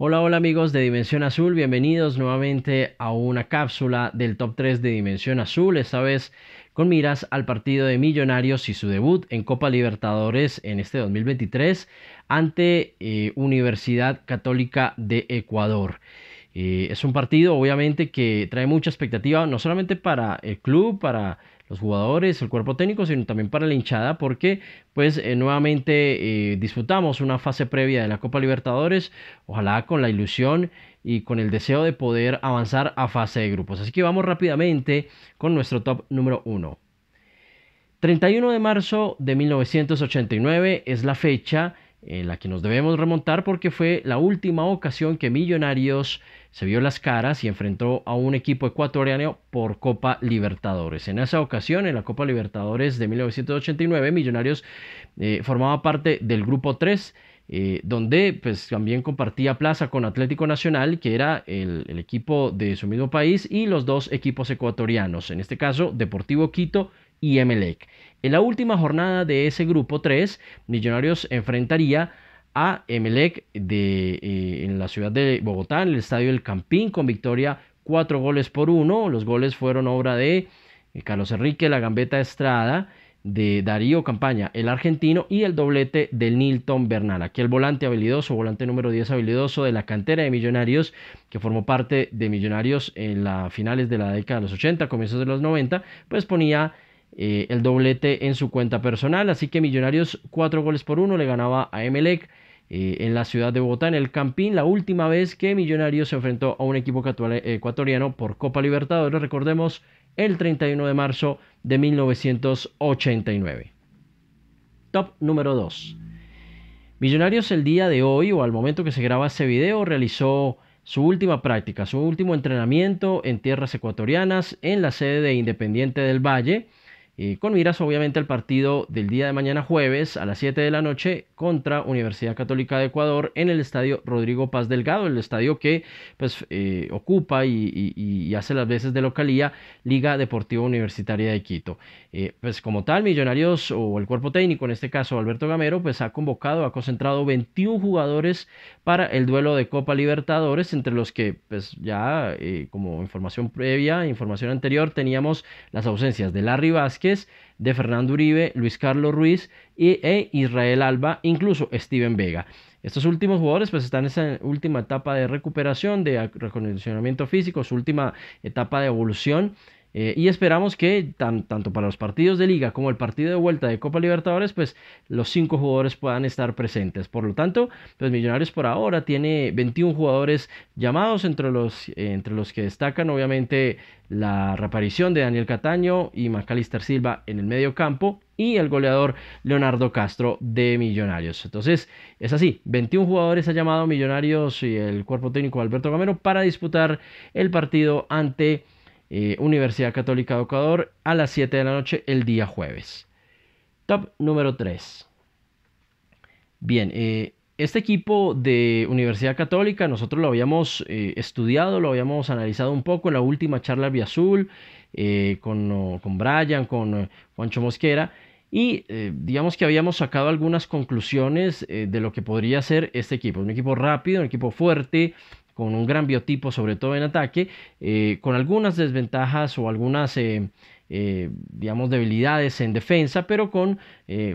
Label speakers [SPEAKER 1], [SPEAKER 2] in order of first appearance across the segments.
[SPEAKER 1] Hola, hola amigos de Dimensión Azul, bienvenidos nuevamente a una cápsula del top 3 de Dimensión Azul, esta vez con miras al partido de Millonarios y su debut en Copa Libertadores en este 2023 ante eh, Universidad Católica de Ecuador. Eh, es un partido obviamente que trae mucha expectativa, no solamente para el club, para los jugadores, el cuerpo técnico, sino también para la hinchada, porque pues eh, nuevamente disputamos eh, disfrutamos una fase previa de la Copa Libertadores, ojalá con la ilusión y con el deseo de poder avanzar a fase de grupos. Así que vamos rápidamente con nuestro top número 1. 31 de marzo de 1989 es la fecha en la que nos debemos remontar porque fue la última ocasión que Millonarios se vio las caras y enfrentó a un equipo ecuatoriano por Copa Libertadores. En esa ocasión, en la Copa Libertadores de 1989, Millonarios eh, formaba parte del grupo 3. Eh, donde pues, también compartía plaza con Atlético Nacional, que era el, el equipo de su mismo país, y los dos equipos ecuatorianos, en este caso Deportivo Quito y Emelec. En la última jornada de ese grupo 3, Millonarios enfrentaría a Emelec de, eh, en la ciudad de Bogotá, en el estadio El Campín, con victoria 4 goles por 1. Los goles fueron obra de eh, Carlos Enrique, la gambeta Estrada, de Darío Campaña, el argentino, y el doblete de Nilton Bernal. Aquí el volante habilidoso, volante número 10 habilidoso de la cantera de Millonarios, que formó parte de Millonarios en las finales de la década de los 80, comienzos de los 90, pues ponía eh, el doblete en su cuenta personal. Así que Millonarios 4 goles por 1 le ganaba a Emelec. Eh, en la ciudad de Bogotá, en el Campín, la última vez que Millonarios se enfrentó a un equipo eh, ecuatoriano por Copa Libertadores, recordemos, el 31 de marzo de 1989. Top número 2. Millonarios el día de hoy o al momento que se graba ese video realizó su última práctica, su último entrenamiento en tierras ecuatorianas en la sede de Independiente del Valle. Eh, con miras obviamente al partido del día de mañana jueves a las 7 de la noche contra Universidad Católica de Ecuador en el estadio Rodrigo Paz Delgado, el estadio que pues, eh, ocupa y, hace las veces de localía Liga Deportiva Universitaria de Quito. Eh, pues como tal, Millonarios o el cuerpo técnico, en este caso Alberto Gamero, pues ha convocado, ha concentrado 21 jugadores para el duelo de Copa Libertadores, entre los que pues ya como información previa, información anterior, teníamos las ausencias de Larry Vázquez, de Fernando Uribe, Luis Carlos Ruiz y, e Israel Alba, incluso Steven Vega. Estos últimos jugadores pues están en esa última etapa de recuperación, de recondicionamiento físico, su última etapa de evolución eh, y esperamos que tanto para los partidos de liga como el partido de vuelta de Copa Libertadores, pues los cinco jugadores puedan estar presentes. Por lo tanto, los pues, Millonarios por ahora tiene 21 jugadores llamados, entre los, eh, entre los que destacan obviamente la reaparición de Daniel Cataño y Macalister Silva en el medio campo y el goleador Leonardo Castro de Millonarios. Entonces, es así, 21 jugadores ha llamado Millonarios y el cuerpo técnico Alberto Gamero para disputar el partido ante eh, Universidad Católica de Ecuador a las 7 de la noche el día jueves. Top número 3. Bien, eh, este equipo de Universidad Católica nosotros lo habíamos eh, estudiado, lo habíamos analizado un poco en la última charla Vía Azul con, con, Brian, con Juancho Mosquera. Y digamos que habíamos sacado algunas conclusiones de lo que podría ser este equipo. Un equipo rápido, un equipo fuerte, con un gran biotipo, sobre todo en ataque, eh, con algunas desventajas o algunas, eh, eh, digamos, debilidades en defensa, pero con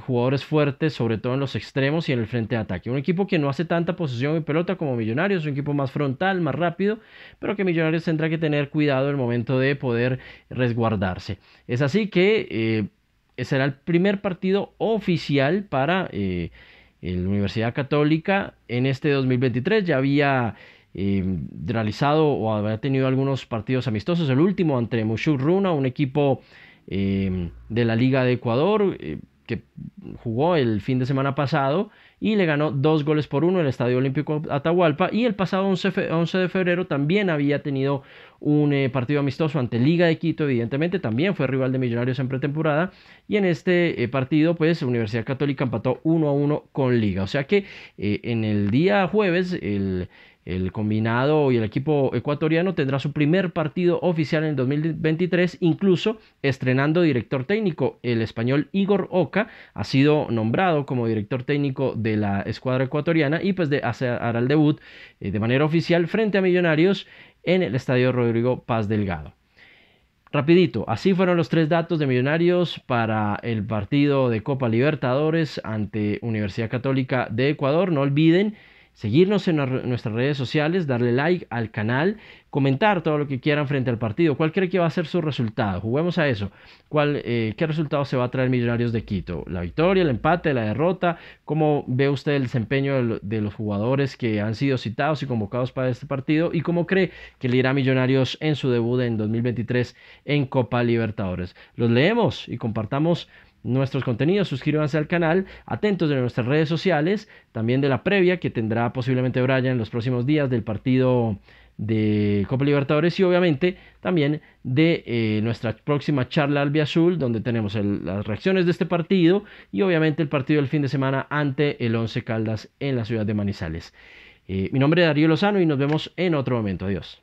[SPEAKER 1] jugadores fuertes, sobre todo en los extremos y en el frente de ataque. Un equipo que no hace tanta posición en pelota como Millonarios, un equipo más frontal, más rápido, pero que Millonarios tendrá que tener cuidado el momento de poder resguardarse. Es así que será el primer partido oficial para la Universidad Católica en este 2023. Ya había Em, realizado o había tenido algunos partidos amistosos. El último ante Mushu Runa, un equipo em, de la Liga de Ecuador eh, que jugó el fin de semana pasado y le ganó dos goles por uno en el Estadio Olímpico Atahualpa. Y el pasado 11, de febrero también había tenido un eh, partido amistoso ante Liga de Quito, evidentemente, también fue rival de Millonarios en pretemporada. Y en este eh, partido, pues Universidad Católica empató 1 a 1 con Liga. O sea que en el día jueves, el el combinado y el equipo ecuatoriano tendrá su primer partido oficial en el 2023, incluso estrenando director técnico. El español Igor Oca ha sido nombrado como director técnico de la escuadra ecuatoriana y pues de, hará el debut eh, de manera oficial frente a Millonarios en el Estadio Rodrigo Paz Delgado. Rapidito, así fueron los tres datos de Millonarios para el partido de Copa Libertadores ante Universidad Católica de Ecuador. No olviden seguirnos en nuestras redes sociales, darle like al canal, comentar todo lo que quieran frente al partido. ¿Cuál cree que va a ser su resultado? Juguemos a eso. ¿Cuál, eh, ¿Qué resultado se va a traer Millonarios de Quito? ¿La victoria, el empate, la derrota? ¿Cómo ve usted el desempeño de los jugadores que han sido citados y convocados para este partido? ¿Y cómo cree que le irá Millonarios en su debut en 2023 en Copa Libertadores? Los leemos y compartamos nuestros contenidos, suscríbanse al canal, atentos de nuestras redes sociales, también de la previa que tendrá posiblemente Brian en los próximos días del partido de Copa Libertadores y obviamente también de eh, nuestra próxima charla al Azul, donde tenemos las reacciones de este partido y obviamente el partido del fin de semana ante el Once Caldas en la ciudad de Manizales. Eh, mi nombre es Darío Lozano y nos vemos en otro momento. Adiós.